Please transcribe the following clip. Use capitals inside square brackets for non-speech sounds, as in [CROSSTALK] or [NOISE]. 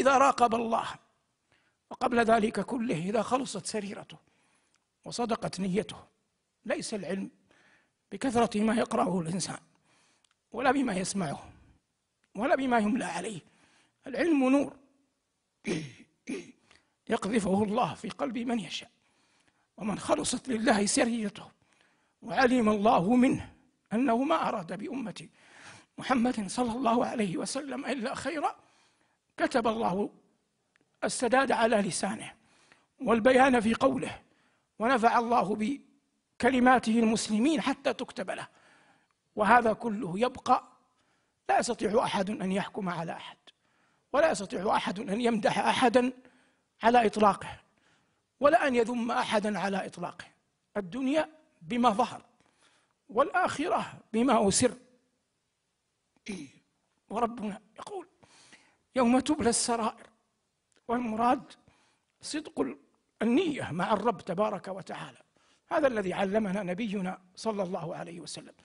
إذا راقب الله وقبل ذلك كله إذا خلصت سريرته وصدقت نيته ليس العلم بكثرة ما يقرأه الإنسان ولا بما يسمعه ولا بما يملى عليه العلم نور [CLEARS THROAT] يقذفه الله في قلب من يشاء ومن خلصت لله سريرته وعلم الله منه أنه ما أراد بأمة محمد صلى الله عليه وسلم إلا خيرًا كتب الله السداد على لسانه والبيان في قوله ونفع الله بكلماته المسلمين حتى تكتب له وهذا كله يبقى لا يستطيع احد ان يحكم على احد ولا يستطيع احد ان يمدح احدا على اطلاقه ولا ان يذم احدا على اطلاقه الدنيا بما ظهر والاخره بما اسر إيه، وربنا يقول يوم تبلى السرائر والمراد صدق النية مع الرب تبارك وتعالى هذا الذي علمنا نبينا صلى الله عليه وسلم